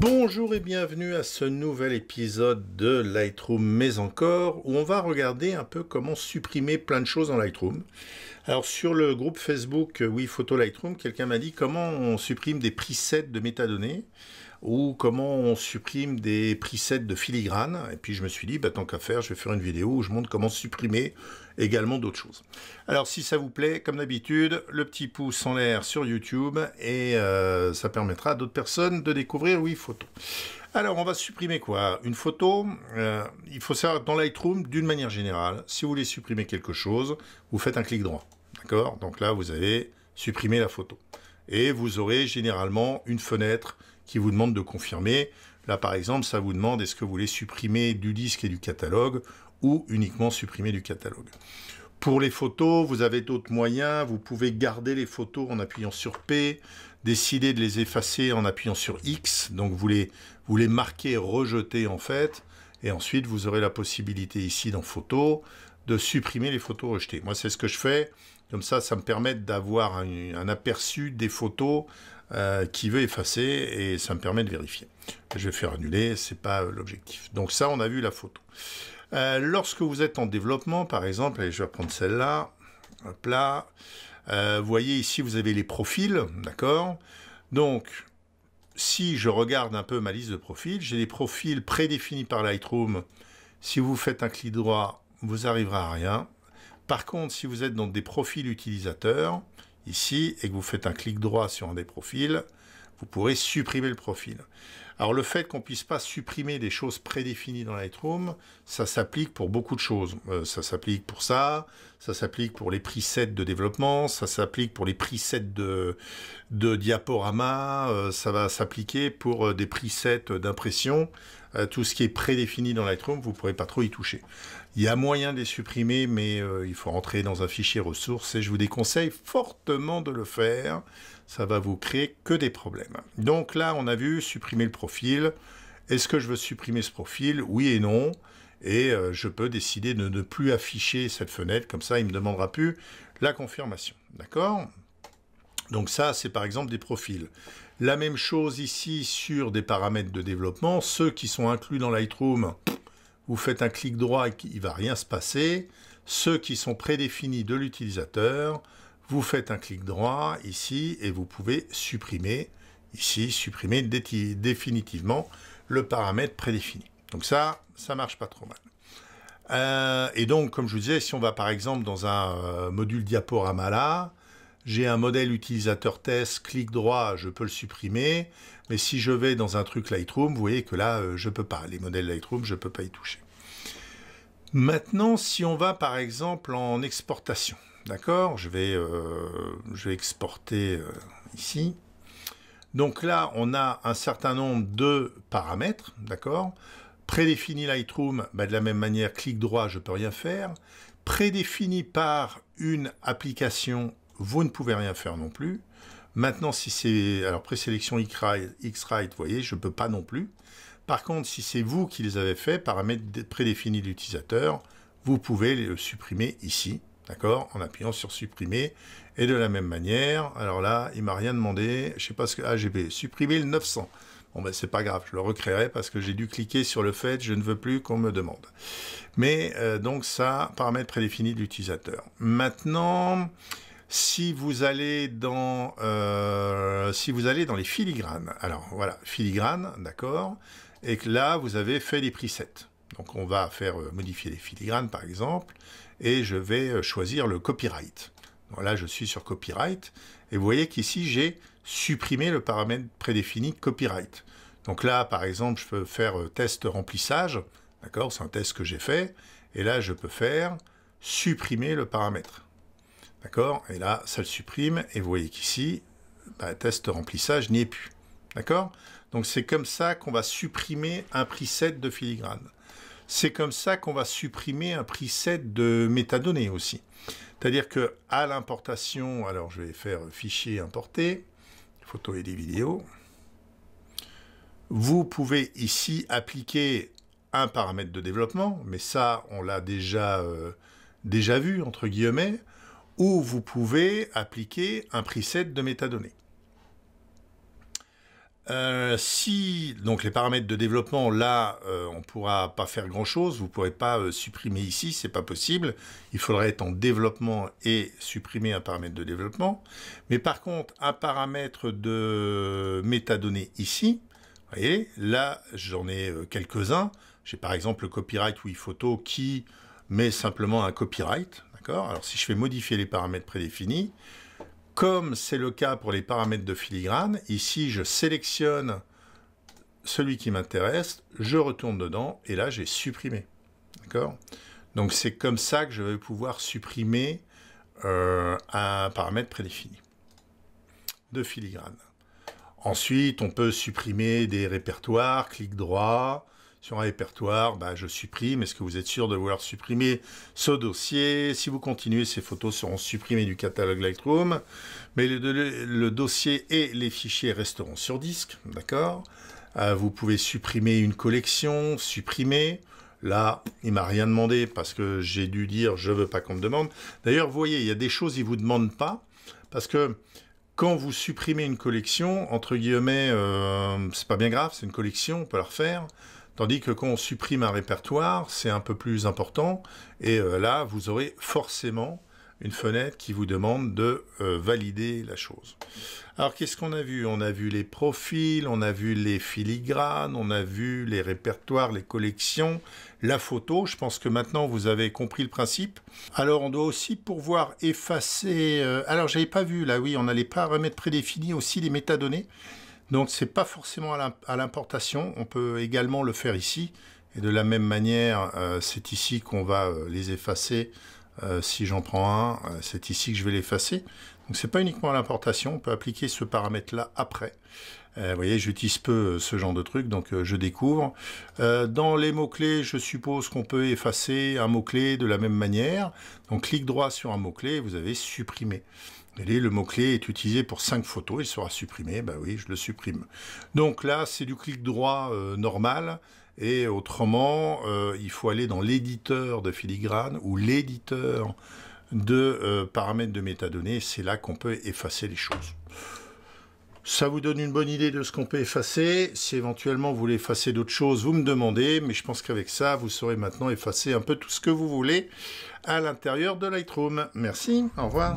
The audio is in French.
Bonjour et bienvenue à ce nouvel épisode de Lightroom mais encore où on va regarder un peu comment supprimer plein de choses dans Lightroom. Alors sur le groupe Facebook euh, Oui Photo Lightroom, quelqu'un m'a dit comment on supprime des presets de métadonnées ou comment on supprime des presets de filigrane. Et puis je me suis dit, bah, tant qu'à faire, je vais faire une vidéo où je montre comment supprimer également d'autres choses. Alors si ça vous plaît, comme d'habitude, le petit pouce en l'air sur YouTube et euh, ça permettra à d'autres personnes de découvrir oui photo. Alors on va supprimer quoi Une photo, euh, il faut savoir dans Lightroom, d'une manière générale, si vous voulez supprimer quelque chose, vous faites un clic droit. D'accord Donc là, vous avez supprimé la photo. Et vous aurez généralement une fenêtre qui vous demande de confirmer. Là, par exemple, ça vous demande est-ce que vous voulez supprimer du disque et du catalogue ou uniquement supprimer du catalogue. Pour les photos, vous avez d'autres moyens. Vous pouvez garder les photos en appuyant sur P, décider de les effacer en appuyant sur X. Donc vous les, vous les marquez rejeter en fait. Et ensuite, vous aurez la possibilité ici dans Photos de supprimer les photos rejetées. Moi, c'est ce que je fais. Comme ça, ça me permet d'avoir un, aperçu des photos euh, qui veut effacer et ça me permet de vérifier. Je vais faire annuler, c'est pas l'objectif. Donc ça, on a vu la photo. Euh, lorsque vous êtes en développement, par exemple, je vais prendre celle-là, hop là, euh, vous voyez ici, vous avez les profils, d'accord Donc, si je regarde un peu ma liste de profils, j'ai des profils prédéfinis par Lightroom. Si vous faites un clic droit, vous arriverez à rien. Par contre, si vous êtes dans des profils utilisateurs, ici et que vous faites un clic droit sur un des profils, vous pourrez supprimer le profil. Alors le fait qu'on ne puisse pas supprimer des choses prédéfinies dans Lightroom, ça s'applique pour beaucoup de choses. Euh, ça s'applique pour ça, ça s'applique pour les presets de développement, ça s'applique pour les presets de, diaporama, euh, ça va s'appliquer pour euh, des presets d'impression. tout ce qui est prédéfini dans Lightroom, vous ne pourrez pas trop y toucher. Il y a moyen de les supprimer, mais il faut rentrer dans un fichier ressources et je vous déconseille fortement de le faire ça va vous créer que des problèmes. Donc là, on a vu supprimer le profil. Est-ce que je veux supprimer ce profil Oui et non. Et euh, je peux décider de ne plus afficher cette fenêtre. Comme ça, il me demandera plus la confirmation. D'accord Donc ça, c'est par exemple des profils. La même chose ici sur des paramètres de développement. Ceux qui sont inclus dans Lightroom, vous faites un clic droit et il ne va rien se passer. Ceux qui sont prédéfinis de l'utilisateur, vous faites un clic droit ici et vous pouvez supprimer, ici, supprimer définitivement le paramètre prédéfini. Donc ça, ça marche pas trop mal. Euh, et donc, comme je vous disais, si on va par exemple dans un euh, module diaporama là, j'ai un modèle utilisateur test, clic droit, je peux le supprimer. Mais si je vais dans un truc Lightroom, vous voyez que là, je euh, je peux pas. Les modèles Lightroom, je ne peux pas y toucher. Maintenant, si on va par exemple en exportation. D'accord je, vais, euh, exporter euh, ici. Donc là, on a un certain nombre de paramètres, d'accord Prédéfini Lightroom, bah, de la même manière, clic droit, je peux rien faire. Prédéfini par une application, vous ne pouvez rien faire non plus. Maintenant, si c'est... Alors, présélection X-Rite, vous voyez, je ne peux pas non plus. Par contre, si c'est vous qui les avez fait, paramètres prédéfinis de l'utilisateur, vous pouvez le supprimer ici d'accord En appuyant sur supprimer. Et de la même manière, alors là, il m'a rien demandé, je sais pas ce que... agb ah, supprimer le 900. Bon ben c'est pas grave, je le recréerai parce que j'ai dû cliquer sur le fait je ne veux plus qu'on me demande. Mais euh, donc ça, permet prédéfini de l'utilisateur. Maintenant, si vous allez dans euh, si vous allez dans les filigranes, alors voilà, filigrane d'accord, et que là vous avez fait les presets. Donc on va faire euh, modifier les filigranes par exemple, et je vais euh, choisir le copyright. là, je suis sur copyright et vous voyez qu'ici, j'ai supprimé le paramètre prédéfini copyright. Donc là, par exemple, je peux faire euh, test remplissage. D'accord C'est un test que j'ai fait. Et là, je peux faire supprimer le paramètre. D'accord Et là, ça le supprime. Et vous voyez qu'ici, bah, test remplissage n'y est plus. D'accord Donc c'est comme ça qu'on va supprimer un preset de filigrane. C'est comme ça qu'on va supprimer un preset de métadonnées aussi. C'est-à-dire que à l'importation, alors je vais faire fichier importer, photos et des vidéos, vous pouvez ici appliquer un paramètre de développement, mais ça on l'a déjà, euh, déjà vu entre guillemets, ou vous pouvez appliquer un preset de métadonnées. Euh, si donc les paramètres de développement, là, euh, on ne pourra pas faire grand-chose. Vous ne pourrez pas euh, supprimer ici, c'est pas possible. Il faudrait être en développement et supprimer un paramètre de développement. Mais par contre, un paramètre de métadonnées ici, vous voyez, là, j'en ai quelques-uns. J'ai par exemple le copyright Photo qui met simplement un copyright. D'accord Alors si je fais modifier les paramètres prédéfinis, comme c'est le cas pour les paramètres de filigrane, ici je sélectionne celui qui m'intéresse, je retourne dedans et là j'ai supprimé. D'accord Donc c'est comme ça que je vais pouvoir supprimer euh, un paramètre prédéfini de filigrane. Ensuite, on peut supprimer des répertoires, clic droit, sur un répertoire, bah, je supprime. Est-ce que vous êtes sûr de vouloir supprimer ce dossier Si vous continuez, ces photos seront supprimées du catalogue Lightroom. Mais le, dossier et les fichiers resteront sur disque, d'accord euh, Vous pouvez supprimer une collection, supprimer. Là, il m'a rien demandé parce que j'ai dû dire je veux pas qu'on me demande. D'ailleurs, vous voyez, il y a des choses il vous demande pas parce que quand vous supprimez une collection, entre guillemets, ce euh, c'est pas bien grave, c'est une collection, on peut la refaire. Tandis que quand on supprime un répertoire, c'est un peu plus important. Et euh, là, vous aurez forcément une fenêtre qui vous demande de euh, valider la chose. Alors qu'est-ce qu'on a vu On a vu les profils, on a vu les filigranes, on a vu les répertoires, les collections, la photo. Je pense que maintenant vous avez compris le principe. Alors on doit aussi pouvoir effacer... Alors, euh, alors j'avais pas vu là, oui, on n'allait pas remettre prédéfinis aussi les métadonnées. Donc c'est pas forcément à l'importation, on peut également le faire ici. Et de la même manière, euh, c'est ici qu'on va euh, les effacer. Euh, si j'en prends un, c'est ici que je vais l'effacer. Donc c'est pas uniquement à l'importation, on peut appliquer ce paramètre-là après. vous voyez, j'utilise peu ce genre de truc, donc je découvre. dans les mots-clés, je suppose qu'on peut effacer un mot-clé de la même manière. Donc clic droit sur un mot-clé, vous avez supprimé le mot-clé est utilisé pour 5 photos, il sera supprimé, ben oui, je le supprime. Donc là, c'est du clic droit euh, normal, et autrement, euh, il faut aller dans l'éditeur de filigrane ou l'éditeur de euh, paramètres de métadonnées, c'est là qu'on peut effacer les choses. Ça vous donne une bonne idée de ce qu'on peut effacer. Si éventuellement vous voulez effacer d'autres choses, vous me demandez, mais je pense qu'avec ça, vous saurez maintenant effacer un peu tout ce que vous voulez à l'intérieur de Lightroom. Merci, au revoir.